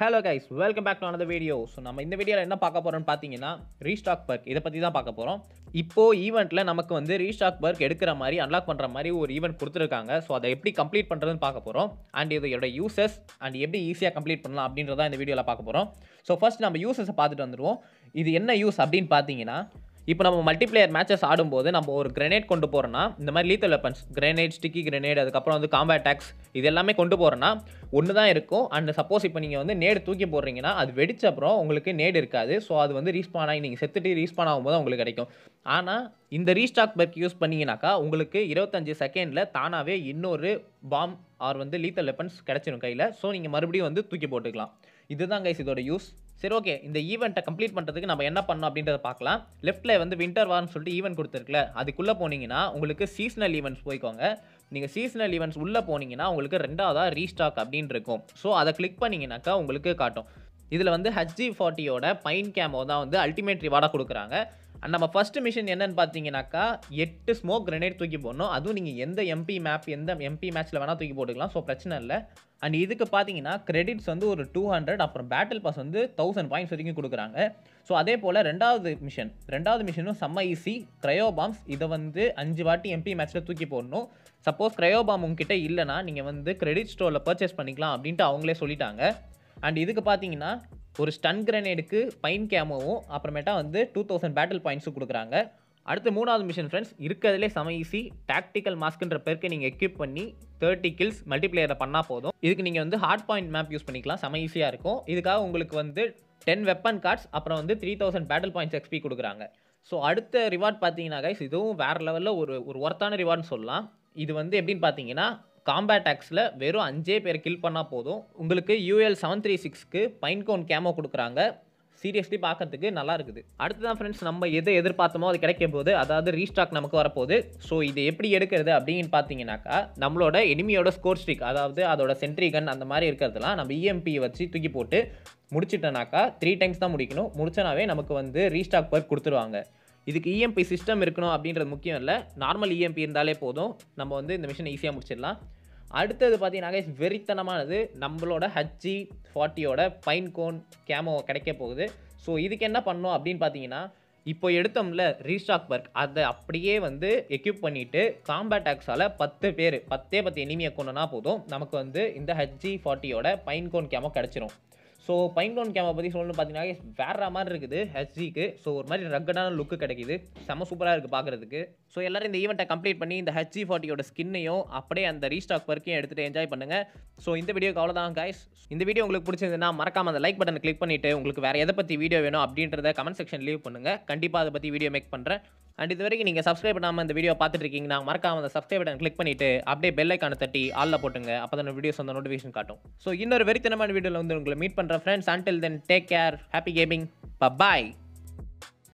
hello guys welcome back to another video so நம்ம இந்த வீடியோவில் என்ன பார்க்க போகிறோம்னு பார்த்தீங்கன்னா ரீஸ்டாக் பர்க் இதை பற்றி தான் பார்க்க போகிறோம் இப்போது ஈவெண்ட்டில் நமக்கு வந்து ரீஸ்டாக் பர்க் எடுக்கிற மாதிரி அன்லாக் பண்ணுற மாதிரி ஒரு ஈவெண்ட் கொடுத்துருக்காங்க ஸோ அதை எப்படி கம்ப்ளீட் பண்ணுறதுன்னு பார்க்க போகிறோம் அண்ட் இதோட யூசஸ் அண்ட் எப்படி ஈஸியாக கம்ப்ளீட் பண்ணலாம் அப்படின்றதான் இந்த வீடியோவில் பார்க்க போகிறோம் ஸோ ஃபஸ்ட் நம்ம யூசஸை பார்த்துட்டு வந்துடுவோம் இது என்ன யூஸ் அப்படின்னு பார்த்தீங்கன்னா இப்போ நம்ம மல்டிப்ளேயர் மேட்சஸ் ஆடும்போது நம்ம ஒரு கிரனேட் கொண்டு போகிறோன்னா இந்த மாதிரி lethal weapons grenade sticky grenade அதுக்கப்புறம் வந்து காம்பேட் டேக்ஸ் இது எல்லாமே கொண்டு போகிறோன்னா ஒன்று தான் இருக்கும் அண்ட் சப்போஸ் இப்போ நீங்கள் வந்து நேடு தூக்கி போடுறீங்கன்னா அது வெடிச்ச அப்புறம் உங்களுக்கு நேடு இருக்காது ஸோ அது வந்து ரீஸ்பான் ஆகி நீங்கள் செத்துட்டு ரீஸ்பான் ஆகும்போது உங்களுக்கு கிடைக்கும் ஆனால் இந்த ரீஸ்டாக் பெர்க் யூஸ் பண்ணிங்கனாக்கா உங்களுக்கு இருபத்தஞ்சு செகண்டில் தானாகவே இன்னொரு பாம் ஆர் வந்து லீத்தல் வெப்பன்ஸ் கிடச்சிடும் கையில் ஸோ நீங்கள் மறுபடியும் வந்து தூக்கி போட்டுக்கலாம் இதுதான் கைஸ் இதோட யூஸ் சரி ஓகே இந்த ஈவெண்ட்டை கம்ப்ளீட் பண்ணுறதுக்கு நம்ம என்ன பண்ணோம் அப்படின்றத பார்க்கலாம் லெஃப்ட்டில் வந்து வின்டர் வார்னு சொல்லிட்டு ஈவெண்ட் கொடுத்துருக்குல அதுக்குள்ளே போனீங்கன்னா உங்களுக்கு சீசனல் ஈவெண்ட்ஸ் போய்க்கோங்க நீங்கள் சீசனல் ஈவெண்ட்ஸ் உள்ளே போனீங்கன்னா உங்களுக்கு ரெண்டாவதாக ரீஸ்டாக் அப்படின்னு இருக்கும் ஸோ அதை கிளிக் பண்ணிங்கனாக்கா உங்களுக்கு காட்டும் இதில் வந்து ஹச்ஜி ஃபார்ட்டியோட பைன் கேமோ தான் வந்து அல்டிமேட் ரிவார்டாக கொடுக்குறாங்க நம்ம ஃபஸ்ட்டு மிஷன் என்னன்னு பார்த்தீங்கன்னாக்கா எட்டு ஸ்மோக் கிரனேட் தூக்கி போடணும் அதுவும் நீங்கள் எந்த எம்பி மேப் எந்த எம்பி மேட்ச்சில் வேணால் தூக்கி போட்டுக்கலாம் ஸோ பிரச்சனை இல்லை அண்ட் இதுக்கு பார்த்தீங்கன்னா கிரெடிட்ஸ் வந்து ஒரு டூ ஹண்ட்ரட் அப்புறம் பேட்டில் பாஸ் வந்து தௌசண்ட் பாயிண்ட்ஸ் வரைக்கும் கொடுக்குறாங்க ஸோ அதே போல் ரெண்டாவது மிஷன் ரெண்டாவது மிஷனும் செம்ம ஈஸி க்ரையோ பாம்ஸ் இதை வந்து அஞ்சு வாட்டி எம்பி மேட்ச்சில் தூக்கி போடணும் சப்போஸ் க்ரையோ பாம் உங்ககிட்ட இல்லைனா நீங்கள் வந்து கிரெடிட் ஸ்டோரில் பர்ச்சேஸ் பண்ணிக்கலாம் அப்படின்ட்டு அவங்களே சொல்லிட்டாங்க அண்ட் இதுக்கு பார்த்தீங்கன்னா ஒரு ஸ்டன் கிரனேடுக்கு பைன் கேமோவும் அப்புறமேட்டா வந்து டூ தௌசண்ட் பேட்டில் பாயிண்ட்ஸும் கொடுக்குறாங்க அடுத்து மூணாவது மிஷன் ஃப்ரெண்ட்ஸ் இருக்கிறதுலே சம ஈஸி டாக்டிக்கல் மாஸ்க்ன்ற பேருக்கு நீங்கள் எக்யூப் பண்ணி தேர்ட்டி கில்ஸ் மல்டிப்ளேயரை பண்ணால் போதும் இதுக்கு நீங்கள் வந்து ஹார்ட் பாயிண்ட் மேப் யூஸ் பண்ணிக்கலாம் சம ஈஸியாக இருக்கும் இதுக்காக உங்களுக்கு வந்து டென் வெப்பன் கார்ட்ஸ் அப்புறம் வந்து three thousand battle points XP கொடுக்குறாங்க ஸோ அடுத்த ரிவார்ட் பார்த்தீங்கன்னா கைஸ் இதுவும் வேறு லெவலில் ஒரு ஒரு ஒர்த்தான ரிவார்ட்னு சொல்லலாம் இது வந்து எப்படின்னு பார்த்தீங்கன்னா காம்பேட் ஆக்ஸில் வெறும் அஞ்சே பேர் கில் பண்ணால் போதும் உங்களுக்கு யூஎல் செவன் த்ரீ சிக்ஸ்க்கு பைன்கோன் கேமோ கொடுக்குறாங்க சீரியஸ்லி பார்க்கறதுக்கு நல்லா இருக்குது அடுத்து தான் ஃப்ரெண்ட்ஸ் நம்ம எது எதிர்பார்த்தோமோ அது கிடைக்கும் போது அதாவது ரீஸ்டாக் நமக்கு வரப்போகுது ஸோ இது எப்படி எடுக்கிறது அப்படின்னு பார்த்தீங்கனாக்கா நம்மளோட எனிமியோட ஸ்கோர் ஸ்ட்ரிக் அதாவது அதோட சென்ட்ரிகன் அந்த மாதிரி இருக்கிறதுலாம் நம்ம இஎம்பி e வச்சு தூக்கி போட்டு முடிச்சிட்டனாக்கா த்ரீ டைம்ஸ் தான் முடிக்கணும் முடிச்சனாவே நமக்கு வந்து ரீஸ்டாக் பர்க் கொடுத்துருவாங்க இதுக்கு இஎம்பி e சிஸ்டம் இருக்கணும் அப்படின்றது முக்கியம் இல்லை நார்மல் இஎம்பி இருந்தாலே போதும் நம்ம வந்து இந்த மிஷினை ஈஸியாக முடிச்சிடலாம் அடுத்தது பார்த்தீங்கன்னா வெறித்தனமானது நம்மளோட ஹச்சி ஃபார்ட்டியோட பைன் கோன் கேமோ கிடைக்க போகுது ஸோ இதுக்கு என்ன பண்ணோம் அப்படின்னு பார்த்தீங்கன்னா இப்போ எடுத்தோம்ல ரீஸ்டாக் பர்க் அதை அப்படியே வந்து எக்யூப் பண்ணிவிட்டு காம்பேட் ஆக்ஸால் பத்து பேர் பத்தே பத்து எனிமியை கொண்டுனா போதும் நமக்கு வந்து இந்த ஹச்ஜி ஃபார்ட்டியோட பைன்கோன் கேமோ கிடச்சிரும் ஸோ பைன் டோன் கேமரா பற்றி சொல்லணும்னு பார்த்தீங்கன்னா வேற மாதிரி இருக்குது ஹெச்ஜிக்கு ஸோ ஒரு மாதிரி ரக்கடான லுக்கு கிடைக்குது செம சூப்பராக இருக்குது பார்க்குறதுக்கு ஸோ எல்லாரும் இந்த ஈவெண்ட்டை கம்ப்ளீட் பண்ணி இந்த ஹெச்ஜி ஃபார்ட்டியோட ஸ்கின்னையும் அப்படியே அந்த ரீஸ்டாக் ஒர்க்கையும் எடுத்துகிட்டு என்ஜாய் பண்ணுங்கள் ஸோ இந்த வீடியோக்கு அவ்வளோதான் காய்ஸ் இந்த வீடியோ உங்களுக்கு பிடிச்சிருந்ததுன்னா மறக்காம அந்த லைக் பட்டனை கிளிக் பண்ணிவிட்டு உங்களுக்கு வேறு எதை பற்றி வீடியோ வேணும் அப்படின்றத கமெண்ட் செக்ஷன் லீவ் பண்ணுங்கள் கண்டிப்பாக அதை பற்றி வீடியோ மேக் பண்ணுறேன் அண்ட் இது வரைக்கும் நீங்கள் சப்ஸ்கிரைப் பண்ணாமல் இந்த வீடியோ பார்த்துட்டு இருக்கீங்கன்னா மறக்காம அந்த சப்ஸ்கிரைப் பட்டன் கிளிக் பண்ணிட்டு அப்படியே பெல் ஐக்கான தட்டி ஆளில் போட்டுங்க அப்போ தான் வீடியோஸ் வந்து நோட்டிஃபிகேஷன் காட்டும் ஸோ இன்னொரு வெறித்தனமான வீடியோவில் வந்து உங்களை மீட் பண்ணுற friends until then take care happy gaming பாய்